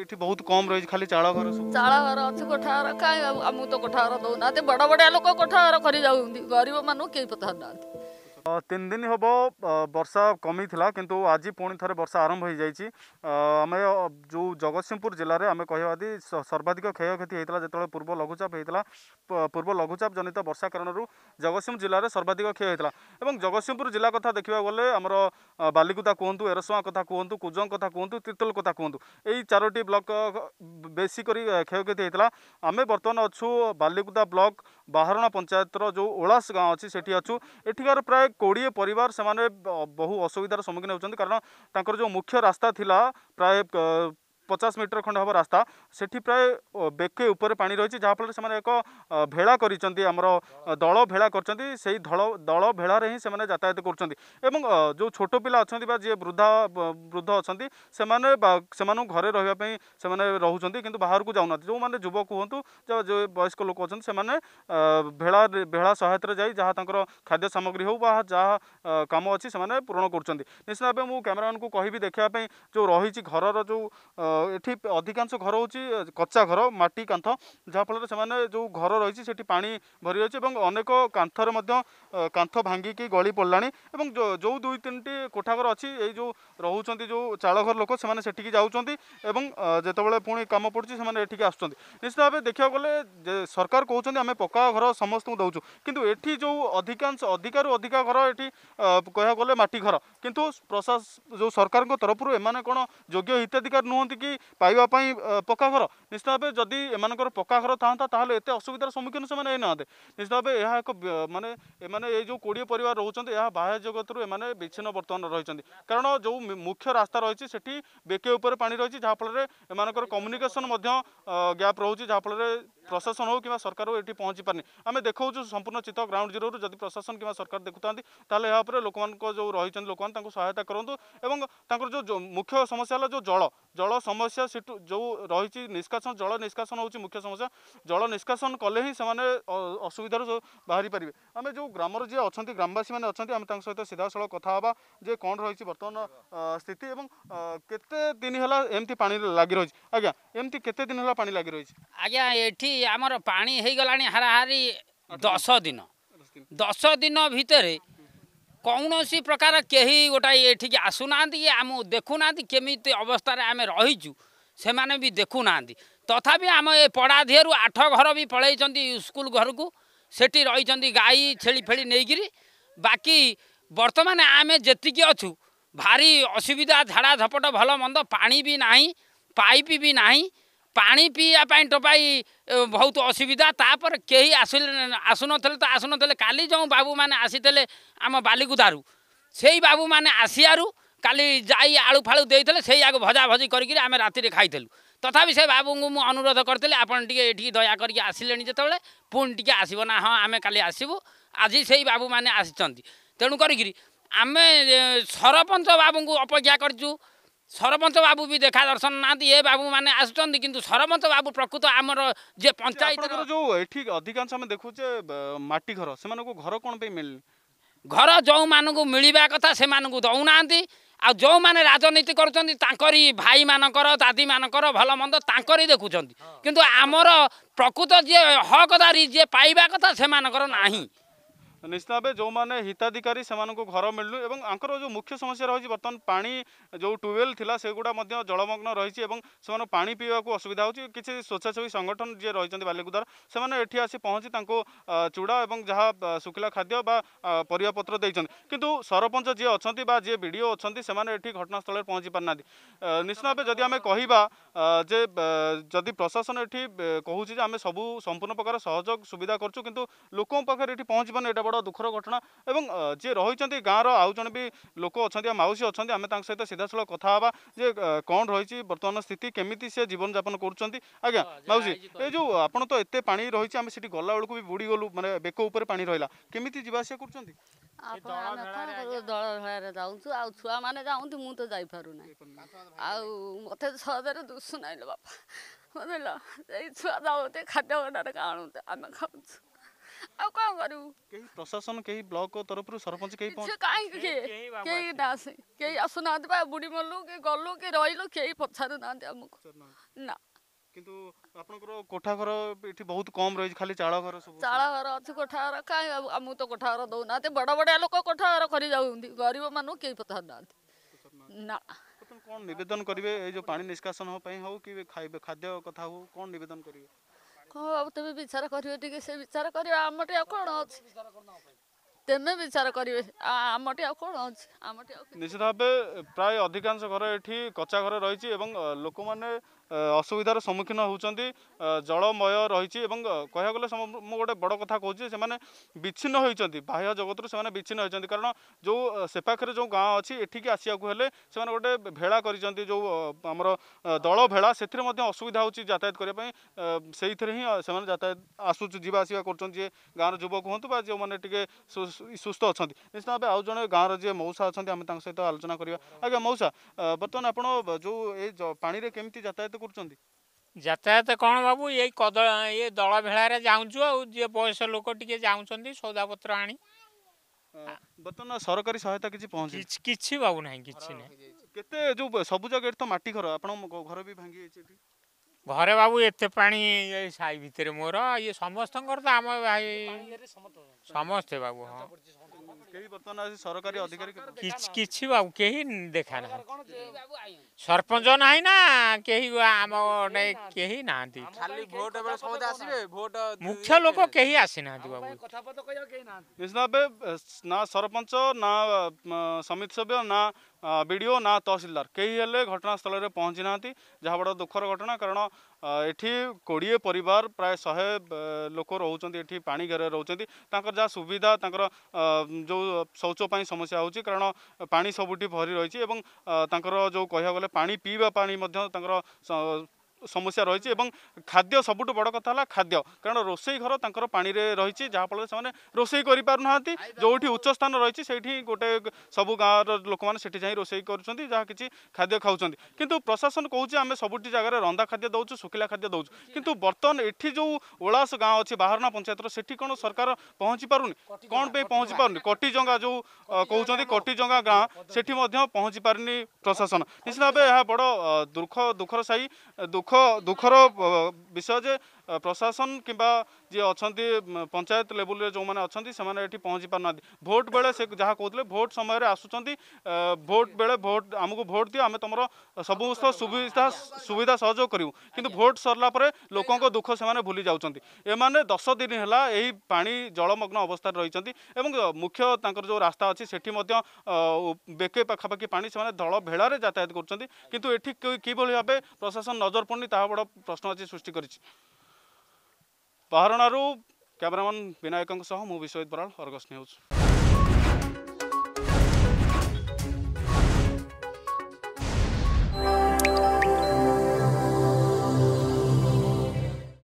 ଏଠି ବହୁତ କମ ରହିଛି ଖାଲି ଚାଳ ଘର ସବୁ ଚାଳ ଘର ଅଛି କୋଠା ଘର କାହିଁ ଆମକୁ ତ କୋଠା ଘର ଦଉନାହାନ୍ତି ବଡ଼ ବଡ଼ିଆ ଲୋକ କୋଠା ଘର କରି ଯାଉଛନ୍ତି ଗରିବ ମାନଙ୍କୁ କେହି ପଚାରୁନାହାନ୍ତି ତିନି ଦିନ ହେବ ବର୍ଷା କମିଥିଲା କିନ୍ତୁ ଆଜି ପୁଣି ଥରେ ବର୍ଷା ଆରମ୍ଭ ହୋଇଯାଇଛି ଆମେ ଯେଉଁ ଜଗତସିଂହପୁର ଜିଲ୍ଲାରେ ଆମେ କହିବା ଯଦି ସର୍ବାଧିକ କ୍ଷୟକ୍ଷତି ହୋଇଥିଲା ଯେତେବେଳେ ପୂର୍ବ ଲଘୁଚାପ ହୋଇଥିଲା ପୂର୍ବ ଲଘୁଚାପ ଜନିତ ବର୍ଷା କାରଣରୁ ଜଗତସିଂହପୁର ଜିଲ୍ଲାରେ ସର୍ବାଧିକ କ୍ଷୟ ହୋଇଥିଲା ଏବଂ ଜଗତସିଂହପୁର ଜିଲ୍ଲା କଥା ଦେଖିବାକୁ ଗଲେ ଆମର ବାଲିକୁଦା କୁହନ୍ତୁ ଏରସୁଆଁ କଥା କୁହନ୍ତୁ କୁଜଙ୍ଗ କଥା କୁହନ୍ତୁ ତିର୍ତ୍ତୋଲ କଥା କୁହନ୍ତୁ ଏଇ ଚାରୋଟି ବ୍ଲକ ବେଶୀ କରି କ୍ଷୟକ୍ଷତି ହୋଇଥିଲା ଆମେ ବର୍ତ୍ତମାନ ଅଛୁ ବାଲିକୁଦା ବ୍ଲକ ବାହାରଣା ପଞ୍ଚାୟତର ଯେଉଁ ଓଳାସ ଗାଁ ଅଛି ସେଠି ଅଛୁ ଏଠିକାର ପ୍ରାୟ କୋଡ଼ିଏ ପରିବାର ସେମାନେ ବହୁ ଅସୁବିଧାର ସମ୍ମୁଖୀନ ହେଉଛନ୍ତି କାରଣ ତାଙ୍କର ଯେଉଁ ମୁଖ୍ୟ ରାସ୍ତା ଥିଲା ପ୍ରାୟ पचास मीटर खंड हम रास्ता से प्राय बेके पा रही जहाँफल से एक भेड़ा कर दल भेड़ा कर दल भेड़े ही जातायात कर जो छोट पा अच्छा जी वृद्धा वृद्ध अच्छा से मैंने से घर रही रोचान कि बाहर को जाऊना जो मैंने युवक हूँ जो वयस्क लोक अच्छा से मैंने भेड़ा भेड़ा सहायतार जा जहाँ खाद्य सामग्री हो जहाँ कम अच्छी से पूरण करश्चित कैमेरा मान को कह देखापी जो रही घर जो ଏଠି ଅଧିକାଂଶ ଘର ହେଉଛି କଚ୍ଚା ଘର ମାଟି କାନ୍ଥ ଯାହାଫଳରେ ସେମାନେ ଯେଉଁ ଘର ରହିଛି ସେଠି ପାଣି ଭରି ରହିଛି ଏବଂ ଅନେକ କାନ୍ଥରେ ମଧ୍ୟ କାନ୍ଥ ଭାଙ୍ଗିକି ଗଳି ପଡ଼ିଲାଣି ଏବଂ ଯେଉଁ ଦୁଇ ତିନିଟି କୋଠାଘର ଅଛି ଏଇ ଯେଉଁ ରହୁଛନ୍ତି ଯେଉଁ ଚାଳଘର ଲୋକ ସେମାନେ ସେଠିକି ଯାଉଛନ୍ତି ଏବଂ ଯେତେବେଳେ ପୁଣି କାମ ପଡ଼ୁଛି ସେମାନେ ଏଠିକି ଆସୁଛନ୍ତି ନିଶ୍ଚିତ ଭାବେ ଦେଖିବାକୁ ଗଲେ ସରକାର କହୁଛନ୍ତି ଆମେ ପକ୍କା ଘର ସମସ୍ତଙ୍କୁ ଦେଉଛୁ କିନ୍ତୁ ଏଠି ଯେଉଁ ଅଧିକାଂଶ ଅଧିକାରୁ ଅଧିକା ଘର ଏଠି କହିବାକୁ ଗଲେ ମାଟି ଘର କିନ୍ତୁ ପ୍ରଶାସ ଯେଉଁ ସରକାରଙ୍କ ତରଫରୁ ଏମାନେ କ'ଣ ଯୋଗ୍ୟ ହିତାଧିକାର ନୁହନ୍ତି କି ପାଇବା ପାଇଁ ପକ୍କା ଘର ନିଶ୍ଚିତ ଭାବେ ଯଦି ଏମାନଙ୍କର ପକ୍କା ଘର ଥାଆନ୍ତା ତାହେଲେ ଏତେ ଅସୁବିଧାର ସମ୍ମୁଖୀନ ସେମାନେ ହେଇନାହାନ୍ତେ ନିଶ୍ଚିତ ଭାବେ ଏହା ଏକ ମାନେ ଏମାନେ ଏଇ ଯେଉଁ କୋଡ଼ିଏ ପରିବାର ରହୁଛନ୍ତି ଏହା ବାହ୍ୟ ଜଗତରୁ ଏମାନେ ବିଚ୍ଛିନ୍ନ ବର୍ତ୍ତମାନ ରହିଛନ୍ତି କାରଣ ଯେଉଁ ମୁଖ୍ୟ ରାସ୍ତା ରହିଛି ସେଠି ବେକେ ଉପରେ ପାଣି ରହିଛି ଯାହାଫଳରେ ଏମାନଙ୍କର କମ୍ୟୁନିକେସନ୍ ମଧ୍ୟ ଗ୍ୟାପ୍ ରହୁଛି ଯାହାଫଳରେ প্রশাসন হোক কিংবা সরকার হোক এটি পৌঁছি পারে আমি দেখাচ্ছু সম্পূর্ণ চিত্র গ্রাউন্ড জিরো যদি প্রশাসন কিংবা সরকার দেখুতা তাহলে এর উপরে লোক যে রয়েছেন লোক তাঁর সহায়তা করতু এবং তাঁর যে মুখ্য সমস্যা হল যে জল জল সমস্যা সেটু যে রয়েছে নিষ্কাশন জল নিষ্কাশন হচ্ছে মুখ্য সমস্যা জল নিষ্কাশন কলে হি সে অসুবিধার বাহারি পারে আমি যে গ্রামর যে অনেক গ্রামবাসী মানে অনেক আমি তাঁর সহ সিধাসল কথা হওয়া যে কম রয়েছে বর্তমান স্থিতি এবং কেতে দিন হল এমতি পানি লাগি রয়েছে আজ্ঞা এমতি কেতে দিন হল পানি লাগি রয়েছে আজ্ঞা এটি आम पाइगला दसदिन दसदिन भि प्रकार केही गोटा एसुना देखुना केमि अवस्था आमे भी देखुना तथापि आमाधि आठ घर भी पलै स्कूल स्कुल घरको सठी रहि गाई छेफेक बाकी बर्ते जतिक अछु भारी असुविधा झाडाझपट भल मन्द पाइप भी नै ପାଣି ପିଇବା ପାଇଁ ଟୋପାଇ ବହୁତ ଅସୁବିଧା ତାପରେ କେହି ଆସିଲେ ଆସୁନଥିଲେ ତ ଆସୁନଥିଲେ କାଲି ଯେଉଁ ବାବୁମାନେ ଆସିଥିଲେ ଆମ ବାଲିକୁଦାରୁ ସେଇ ବାବୁମାନେ ଆସିବାରୁ କାଲି ଯାଇ ଆଳୁ ଫାଳୁ ଦେଇଥିଲେ ସେଇ ଆଗ ଭଜାଭଜି କରିକିରି ଆମେ ରାତିରେ ଖାଇଥିଲୁ ତଥାପି ସେ ବାବୁଙ୍କୁ ମୁଁ ଅନୁରୋଧ କରିଥିଲି ଆପଣ ଟିକେ ଏଠିକି ଦୟା କରିକି ଆସିଲେଣି ଯେତେବେଳେ ପୁଣି ଟିକେ ଆସିବ ନା ହଁ ଆମେ କାଲି ଆସିବୁ ଆଜି ସେଇ ବାବୁମାନେ ଆସିଛନ୍ତି ତେଣୁ କରିକିରି ଆମେ ସରପଞ୍ଚ ବାବୁଙ୍କୁ ଅପେକ୍ଷା କରିଛୁ बाबू बाबु देखा दर्शन ना बाबु बाबू आसुन चाहिँ कति सरपञ्च बाबु प्रकृत जे पञ्चायत अधिक घर घर मिल घर जो मिल्या कथा समाउना आउँ जो राजनीति गरुनि त भाइको दादी म भयो मन्दुन चाहिँ किन आम प्रकृत जि हकदारी पाइबा कथा समा ନିଶ୍ଚିତ ଭାବେ ଯେଉଁମାନେ ହିତାଧିକାରୀ ସେମାନଙ୍କୁ ଘର ମିଳୁନି ଏବଂ ଆଙ୍କର ଯେଉଁ ମୁଖ୍ୟ ସମସ୍ୟା ରହିଛି ବର୍ତ୍ତମାନ ପାଣି ଯେଉଁ ଟ୍ୟୁବୱେଲ୍ ଥିଲା ସେଗୁଡ଼ା ମଧ୍ୟ ଜଳମଗ୍ନ ରହିଛି ଏବଂ ସେମାନେ ପାଣି ପିଇବାକୁ ଅସୁବିଧା ହେଉଛି କିଛି ସ୍ୱେଚ୍ଛାସେବୀ ସଂଗଠନ ଯିଏ ରହିଛନ୍ତି ବାଲିକୁଦାର ସେମାନେ ଏଠି ଆସି ପହଞ୍ଚି ତାଙ୍କୁ ଚୁଡ଼ା ଏବଂ ଯାହା ଶୁଖିଲା ଖାଦ୍ୟ ବା ପରିବାପତ୍ର ଦେଇଛନ୍ତି କିନ୍ତୁ ସରପଞ୍ଚ ଯିଏ ଅଛନ୍ତି ବା ଯିଏ ବିଡ଼ିଓ ଅଛନ୍ତି ସେମାନେ ଏଠି ଘଟଣାସ୍ଥଳରେ ପହଞ୍ଚି ପାରୁନାହାନ୍ତି ନିଶ୍ଚିତ ଭାବେ ଯଦି ଆମେ କହିବା ଯେ ଯଦି ପ୍ରଶାସନ ଏଠି କହୁଛି ଯେ ଆମେ ସବୁ ସମ୍ପୂର୍ଣ୍ଣ ପ୍ରକାର ସହଯୋଗ ସୁବିଧା କରୁଛୁ କିନ୍ତୁ ଲୋକଙ୍କ ପାଖରେ ଏଠି ପହଞ୍ଚି ପାରୁନି ଏଇଟା ବଡ଼ ଦୁଃଖର ଘଟଣା ଏବଂ ଯିଏ ରହିଛନ୍ତି ଗାଁର ଆଉ ଜଣେ ବି ଲୋକ ଅଛନ୍ତି ଆଉ ମାଉସୀ ଅଛନ୍ତି ଆମେ ତାଙ୍କ ସହିତ ସିଧାସଳଖ କଥା ହେବା ଯେ କ'ଣ ରହିଛି ବର୍ତ୍ତମାନ ସ୍ଥିତି କେମିତି ସେ ଜୀବନଯାପନ କରୁଛନ୍ତି ଆଜ୍ଞା ମାଉସୀ ଏ ଯେଉଁ ଆପଣ ତ ଏତେ ପାଣି ରହିଛି ଆମେ ସେଠି ଗଲା ବେଳକୁ ବି ବୁଡ଼ିଗଲୁ ମାନେ ବେକ ଉପରେ ପାଣି ରହିଲା କେମିତି ଯିବା ଆସିବା କରୁଛନ୍ତି ମୁଁ ତ ଯାଇପାରୁନାହିଁ ଆଉ ମୋତେ ସହଜରେ ଆଉ କ'ଣ କରିବୁ କେହି ପ୍ରଶାସନ କେହି ବ୍ଲକ ତରଫରୁ ସରପଞ୍ଚ କେହି କାହିଁକି କିଏ କେହି ଆସେ କେହି ଆସୁନାହାନ୍ତି ବା ବୁଢ଼ୀ ମରିଲୁ କି ଗଲୁ କି ରହିଲୁ କେହି ପଚାରୁନାହାନ୍ତି ଆମକୁ ନା କିନ୍ତୁ ଆପଣଙ୍କର କୋଠା ଘର ଏଠି ବହୁତ କମ ରହିଛି ଖାଲି ଚାଳ ଘର ସବୁ ଚାଳ ଘର ଅଛି କୋଠା ଘର କାହିଁ ଆମକୁ ତ କୋଠା ଘର ଦଉନାହାନ୍ତି ବଡ଼ ବଡ଼ିଆ ଲୋକ କୋଠା ଘର କରିଯାଉଛନ୍ତି ଗରିବ ମାନଙ୍କୁ କେହି ପଚାରୁନାହାନ୍ତି ନା କ'ଣ ନିବେଦନ କରିବେ ଏଇ ଯେଉଁ ପାଣି ନିଷ୍କାସନ ପାଇଁ ହଉ କି ଖାଇବେ ଖାଦ୍ୟ କଥା ହଉ କ'ଣ ନିବେଦନ କରିବେ କଣ ବାବୁ ତୁମେ ବିଚାର କରିବେ ଟିକେ ସେ ବିଚାର କରିବ ଆମଠି ଆଉ କଣ ଅଛି ତେମେ ବିଚାର କରିବେ ଆମଠି ଆଉ କଣ ଅଛି ଆମଠି ନିଶ୍ଚିତ ଭାବେ ପ୍ରାୟ ଅଧିକାଂଶ ଘର ଏଠି କଚା ଘର ରହିଛି ଏବଂ ଲୋକମାନେ অসুবিধার সম্মুখীন হচ্ছেন জলময় রয়েছে এবং কহা গেলে মু গোটে বড় কথা কହୁଛି সেমানে বিচ্ছিন্ন হয়েছেন বাহ্য জগতর সেমানে বিচ্ছিন্ন হয়েছেন কারণ যে সে পাখে যে গাঁ অছি এঠিকি আসিয়াকু হলে সেমানে গোটে ভেড়া করেছেন যে আমার দল ভেড়া সেথিরে মধ্যে অসুবিধা হচ্ছে যাতায়াত করা সেইথিরে হি সেমানে যাতায়াত আসুছ যা আসা করছেন যে গাঁর যুবক হুম বা যে টিকে সুস্থ অনেক নিশ্চিত ভাবে আউ জন গাঁর যে মৌসা অনেক আমি তাঙ্ক সহ আলোচনা করা আজ্ঞা মৌসা বর্তমান আপনার যে এই পাড়ে কেমি যাতায়াত କରୁଛନ୍ତି ଯାତାୟାତ କ'ଣ ବାବୁ ଏଇ କଦଳ ଇଏ ଦଳ ଭେଳାରେ ଯାଉଛୁ ଆଉ ଯିଏ ବୟସ ଲୋକ ଟିକେ ଯାଉଛନ୍ତି ସଉଦାପତ୍ର ଆଣି ବର୍ତ୍ତମାନ ସରକାରୀ ସହାୟତା କିଛି ପହଞ୍ଚି କିଛି ବାବୁ ନାହିଁ କିଛି ନାହିଁ କେତେ ଯୋଉ ସବୁଜ ଗେଟ୍ ତ ମାଟି ଘର ଆପଣ ଘର ବି ଭାଙ୍ଗି ଯାଇଛି ଘରେ ବାବୁ ଏତେ ପାଣି ଏ ସାହି ଭିତରେ ମୋର ଇଏ ସମସ୍ତଙ୍କର ତ ଆମ ଭାଇ ସମସ୍ତେ ବାବୁ ହଁ କିଛି ବାବୁ କେହି ଦେଖା ନାହାନ୍ତି ସରପଞ୍ଚ ନାହିଁ ନା କେହି ଆମ କେହି ନାହାନ୍ତି ମୁଖ୍ୟ ଲୋକ କେହି ଆସିନାହାନ୍ତି ବାବୁ ନା ସରପଞ୍ଚ ନା ସମିତି ସଭ୍ୟ ନା वीडियो ना तहसिलदार कई हेल्ले घटनास्थल में पहुँची ना जहाँ बड़ा दुखर घटना कारण ये कोड़े पर प्राय शहे लोक रोचे पाघेर रोचर जहाँ सुविधा तर जो शौचपाई समस्या होना पा सबुठ भरी रही जो कह गए पा पीवा पाँच ସମସ୍ୟା ରହିଛି ଏବଂ ଖାଦ୍ୟ ସବୁଠୁ ବଡ଼ କଥା ହେଲା ଖାଦ୍ୟ କାରଣ ରୋଷେଇ ଘର ତାଙ୍କର ପାଣିରେ ରହିଛି ଯାହାଫଳରେ ସେମାନେ ରୋଷେଇ କରିପାରୁନାହାନ୍ତି ଯେଉଁଠି ଉଚ୍ଚ ସ୍ଥାନ ରହିଛି ସେଇଠି ଗୋଟେ ସବୁ ଗାଁର ଲୋକମାନେ ସେଠି ଯାଇ ରୋଷେଇ କରୁଛନ୍ତି ଯାହା କିଛି ଖାଦ୍ୟ ଖାଉଛନ୍ତି କିନ୍ତୁ ପ୍ରଶାସନ କହୁଛି ଆମେ ସବୁଠି ଜାଗାରେ ରନ୍ଧା ଖାଦ୍ୟ ଦେଉଛୁ ଶୁଖିଲା ଖାଦ୍ୟ ଦେଉଛୁ କିନ୍ତୁ ବର୍ତ୍ତମାନ ଏଠି ଯେଉଁ ଓଳାସ ଗାଁ ଅଛି ବାହାରଣା ପଞ୍ଚାୟତର ସେଠି କ'ଣ ସରକାର ପହଞ୍ଚି ପାରୁନି କ'ଣ ପାଇଁ ପହଞ୍ଚି ପାରୁନି କଟିଜଙ୍ଗା ଯେଉଁ କହୁଛନ୍ତି କଟିଜଙ୍ଗା ଗାଁ ସେଠି ମଧ୍ୟ ପହଞ୍ଚି ପାରିନି ପ୍ରଶାସନ ନିଶ୍ଚିତ ଭାବେ ଏହା ବଡ଼ ଦୁଃଖ ଦୁଃଖର ସାହି ଦୁଃଖ 녹화 녹화라 어, বিষয় যে প্রশাসন কিংবা যিয়ে অনেক পঞ্চায়েত লেভেলের যে অনেক সে এটি পৌঁছি পার না ভোট বেড়ে সে যা কৌলে ভোট সময় আসুচার ভোট বেড়ে ভোট আমি ভোট দিও আমি তোমার সমস্ত সুবিধা সুবিধা সহযোগ করবু কিন্তু ভোট সরলা পরে লোক দুঃখ সে ভুলে যাচ্ছেন এমানে দশ দিন হল এই পা জলমগ্ন অবস্থায় রয়েছেন এবং মুখ্য তাঁর যে রাস্তা অছি সেটি বেকে পাখাপাখি পা সে দল ভেড়ার যাতায়াত করছেন কিন্তু এটি কিভাবে ভাবে প্রশাসন নজর পড়ুনি তাহা বড় প্রশ্ন আছে সৃষ্টি করে हारणु क्यमर विनायक मसवित बराल अर्गस न्यूज